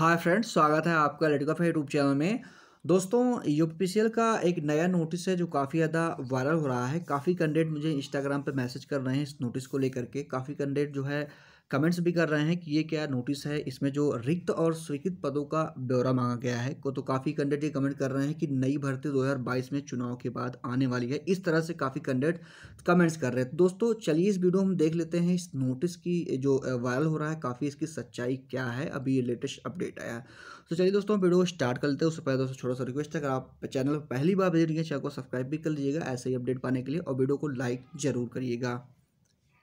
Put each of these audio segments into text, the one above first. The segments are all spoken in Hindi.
हाय फ्रेंड्स स्वागत है आपका लड़का फे यूट्यूब चैनल में दोस्तों यूपीसीएल का एक नया नोटिस है जो काफ़ी ज़्यादा वायरल हो रहा है काफ़ी कैंडिडेट मुझे इंस्टाग्राम पर मैसेज कर रहे हैं इस नोटिस को लेकर के काफ़ी कैंडिडेट जो है कमेंट्स भी कर रहे हैं कि ये क्या नोटिस है इसमें जो रिक्त और स्वीकृत पदों का ब्यौरा मांगा गया है को तो काफ़ी कैंडिडेट ये कमेंट कर रहे हैं कि नई भर्ती 2022 में चुनाव के बाद आने वाली है इस तरह से काफ़ी कैंडिडेट कमेंट्स कर रहे हैं दोस्तों चलिए इस वीडियो हम देख लेते हैं इस नोटिस की जो वायरल हो रहा है काफ़ी इसकी सच्चाई क्या है अभी ये लेटेस्ट अपडेट आया है तो चलिए दोस्तों हम वीडियो स्टार्ट कर लेते हैं उससे पहले दोस्तों छोटा सा रिक्वेस्ट है अगर आप चैनल पर पहली बार भेजिएगा चैनल को सब्सक्राइब भी कर लीजिएगा ऐसे ही अपडेट पाने के लिए और वीडियो को लाइक ज़रूर करिएगा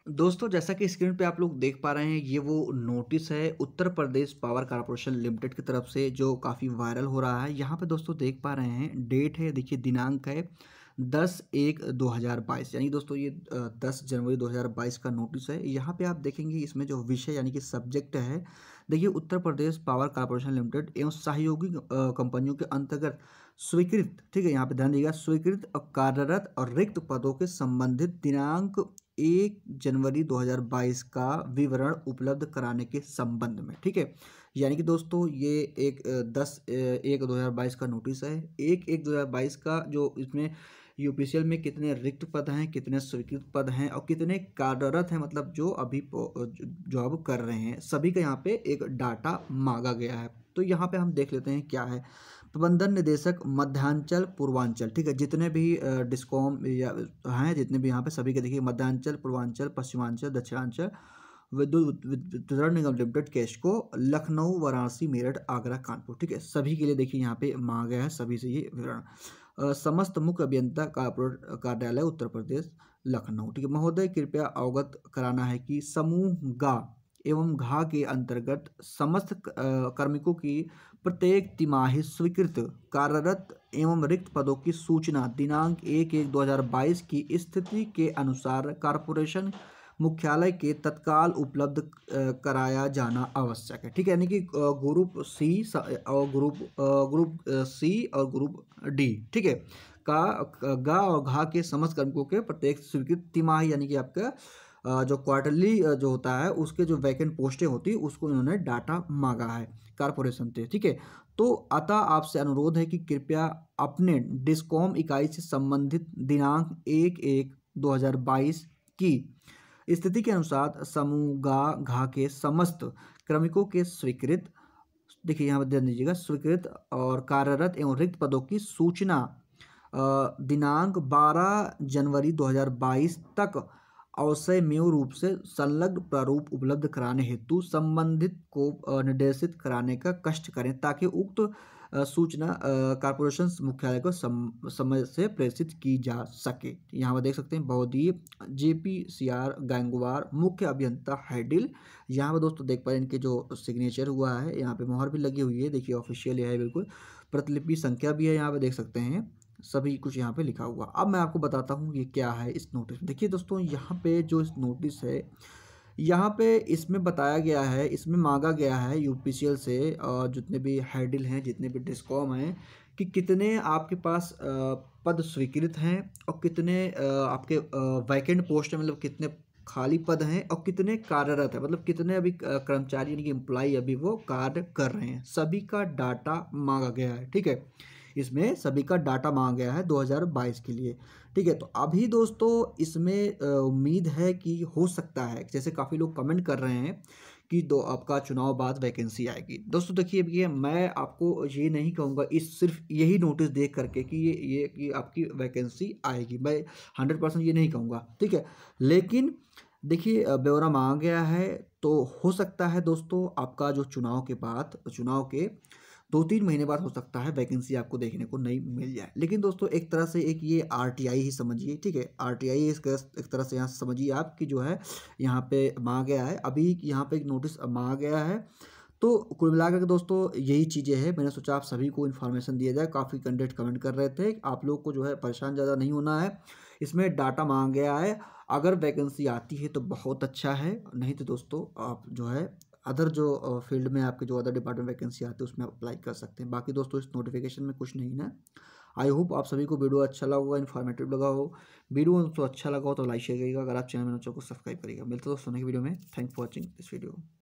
दोस्तों जैसा कि स्क्रीन पे आप लोग देख पा रहे हैं ये वो नोटिस है Uttar Pradesh power corporation limited की तरफ से जो काफ़ी वायरल हो रहा है यहाँ पे दोस्तों देख पा रहे हैं डेट है देखिए दिनांक है दस एक दो हज़ार बाईस यानी दोस्तों ये दस जनवरी दो हज़ार बाईस का नोटिस है यहाँ पे आप देखेंगे इसमें जो विषय यानी कि सब्जेक्ट है देखिए Uttar Pradesh power corporation limited एवं सहयोगी कंपनियों के अंतर्गत स्वीकृत ठीक है यहाँ पे ध्यान दीजिएगा स्वीकृत कार्यरत और रिक्त पदों के संबंधित दिनांक एक जनवरी 2022 का विवरण उपलब्ध कराने के संबंध में ठीक है यानी कि दोस्तों ये एक दस एक 2022 का नोटिस है एक एक 2022 का जो इसमें यूपीसीएल में कितने रिक्त पद हैं कितने स्वीकृत पद हैं और कितने कार्यरत हैं मतलब जो अभी जॉब कर रहे हैं सभी का यहाँ पे एक डाटा मांगा गया है तो यहाँ पे हम देख लेते हैं क्या है प्रबंधन निदेशक मध्यांचल पूर्वांचल ठीक है जितने भी डिस्कॉम या हैं जितने भी यहाँ पे सभी के देखिए मध्यांचल पूर्वांचल पश्चिमांचल दक्षिणांचल विद्युत वितरण निगम लिमिटेड कैश को लखनऊ वाराणसी मेरठ आगरा कानपुर ठीक है सभी के लिए देखिए यहाँ पे मांगा गया है सभी से ये विवरण समस्त मुख्य अभियंता कारपोरेट कार्यालय उत्तर प्रदेश लखनऊ ठीक है महोदय कृपया अवगत कराना है कि समूह गा एवं घा के अंतर्गत समस्त कर्मिकों की प्रत्येक तिमाही स्वीकृत कार्यरत एवं रिक्त पदों की सूचना दिनांक एक एक दो हज़ार बाईस की स्थिति के अनुसार कॉरपोरेशन मुख्यालय के तत्काल उपलब्ध कराया जाना आवश्यक है ठीक है यानी कि ग्रुप सी और ग्रुप ग्रुप सी और ग्रुप डी ठीक है का गा और घा के समस्त कर्मकों के प्रत्येक स्वीकृत तिमाही यानी कि आपका जो क्वार्टरली जो होता है उसके जो वैकेंट पोस्टें होती है उसको इन्होंने डाटा मांगा है कारपोरेशन से ठीक है तो अतः आपसे अनुरोध है कि कृपया अपने डिस्कॉम इकाई से संबंधित दिनांक एक एक बाईस की स्थिति के अनुसार समूह गा घा के समस्त क्रमिकों के स्वीकृत देखिए यहाँ पर ध्यान दीजिएगा स्वीकृत और कार्यरत एवं रिक्त पदों की सूचना दिनांक 12 जनवरी 2022 तक अवसयमेव रूप से संलग्न प्रारूप उपलब्ध कराने हेतु संबंधित को निर्देशित कराने का कष्ट करें ताकि उक्त सूचना कॉरपोरेशन मुख्यालय को सम, समय से प्रेषित की जा सके यहाँ पर देख सकते हैं ही जे पी सी आर गैंगवार मुख्य अभियंता हैडिल यहाँ पर दोस्तों देख पा रहे हैं इनके जो सिग्नेचर हुआ है यहाँ पे मोहर भी लगी हुई है देखिए ऑफिशियल है बिल्कुल प्रतिलिपि संख्या भी है यहाँ पर देख सकते हैं सभी कुछ यहाँ पे लिखा हुआ अब मैं आपको बताता हूँ ये क्या है इस नोटिस में देखिए दोस्तों यहाँ पे जो इस नोटिस है यहाँ पे इसमें बताया गया है इसमें मांगा गया है यू से जितने भी हैडिल e हैं जितने भी डिस्कॉम हैं कि कितने आपके पास पद स्वीकृत हैं और कितने आपके वैकेंट पोस्ट हैं मतलब कितने खाली पद हैं और कितने कार्यरत हैं मतलब कितने अभी कर्मचारी यानी कि एम्प्लाई अभी वो कार्य कर रहे हैं सभी का डाटा मांगा गया है ठीक है इसमें सभी का डाटा मांगा गया है 2022 के लिए ठीक है तो अभी दोस्तों इसमें उम्मीद है कि हो सकता है जैसे काफ़ी लोग कमेंट कर रहे हैं कि दो आपका चुनाव बाद वैकेंसी आएगी दोस्तों देखिए अब ये मैं आपको ये नहीं कहूँगा इस सिर्फ यही नोटिस देख करके कि ये ये कि आपकी वैकेंसी आएगी मैं हंड्रेड परसेंट ये नहीं कहूँगा ठीक है लेकिन देखिए ब्यौरा मांगा गया है तो हो सकता है दोस्तों आपका जो चुनाव के बाद चुनाव के दो तीन महीने बाद हो सकता है वैकेंसी आपको देखने को नहीं मिल जाए लेकिन दोस्तों एक तरह से एक ये आर ही समझिए ठीक है आर टी एक तरह से यहाँ समझिए आप कि जो है यहाँ पे मांगा गया है अभी यहाँ पे एक नोटिस मांगा गया है तो कुल मिलाकर के दोस्तों यही चीज़ें हैं मैंने सोचा आप सभी को इन्फॉर्मेशन दिया जाए काफ़ी कैंडिडेट कमेंट कर रहे थे आप लोग को जो है परेशान ज़्यादा नहीं होना है इसमें डाटा मांगा गया है अगर वैकेंसी आती है तो बहुत अच्छा है नहीं तो दोस्तों आप जो है अदर जो फील्ड में आपके जो अदर डिपार्टमेंट वैकेंसी आती है उसमें आप अप्लाई कर सकते हैं बाकी दोस्तों इस नोटिफिकेशन में कुछ नहीं है आई होप आप सभी को वीडियो अच्छा लगा होगा इन्फॉर्मेटिव लगा हो वीडियो दोस्तों अच्छा लगा हो तो लाइक शेयर करिएगा अगर आप चैनल में को सब्सक्राइब तो करिएगा मिलते दोस्तों नेक्स्ट वीडियो में thank for watching this video